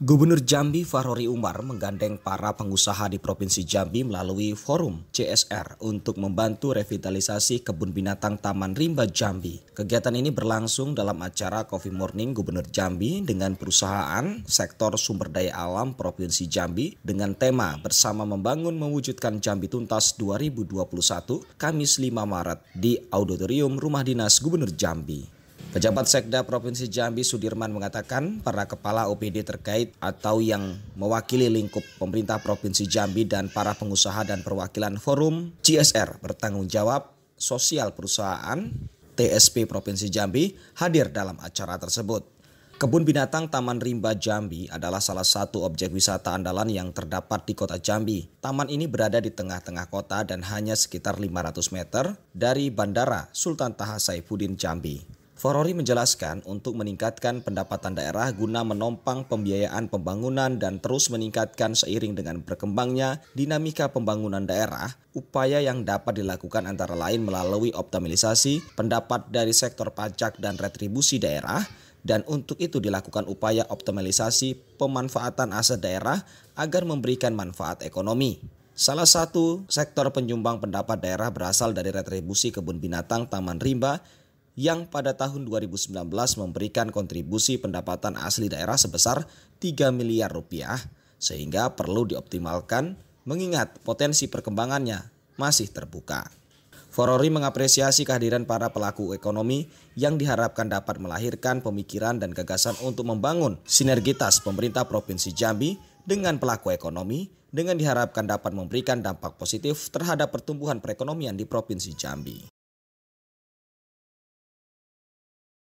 Gubernur Jambi Farori Umar menggandeng para pengusaha di Provinsi Jambi melalui forum CSR untuk membantu revitalisasi kebun binatang Taman Rimba Jambi. Kegiatan ini berlangsung dalam acara Coffee Morning Gubernur Jambi dengan perusahaan sektor sumber daya alam Provinsi Jambi dengan tema bersama membangun mewujudkan Jambi Tuntas 2021 Kamis 5 Maret di Auditorium Rumah Dinas Gubernur Jambi. Pejabat Sekda Provinsi Jambi Sudirman mengatakan para kepala OPD terkait atau yang mewakili lingkup pemerintah Provinsi Jambi dan para pengusaha dan perwakilan forum CSR bertanggung jawab sosial perusahaan TSP Provinsi Jambi hadir dalam acara tersebut. Kebun binatang Taman Rimba Jambi adalah salah satu objek wisata andalan yang terdapat di kota Jambi. Taman ini berada di tengah-tengah kota dan hanya sekitar 500 meter dari Bandara Sultan Taha Saifuddin Jambi. Forori menjelaskan untuk meningkatkan pendapatan daerah guna menompang pembiayaan pembangunan dan terus meningkatkan seiring dengan berkembangnya dinamika pembangunan daerah, upaya yang dapat dilakukan antara lain melalui optimalisasi pendapat dari sektor pajak dan retribusi daerah, dan untuk itu dilakukan upaya optimalisasi pemanfaatan aset daerah agar memberikan manfaat ekonomi. Salah satu sektor penyumbang pendapat daerah berasal dari retribusi kebun binatang Taman Rimba yang pada tahun 2019 memberikan kontribusi pendapatan asli daerah sebesar 3 miliar rupiah sehingga perlu dioptimalkan mengingat potensi perkembangannya masih terbuka. Forori mengapresiasi kehadiran para pelaku ekonomi yang diharapkan dapat melahirkan pemikiran dan gagasan untuk membangun sinergitas pemerintah Provinsi Jambi dengan pelaku ekonomi dengan diharapkan dapat memberikan dampak positif terhadap pertumbuhan perekonomian di Provinsi Jambi.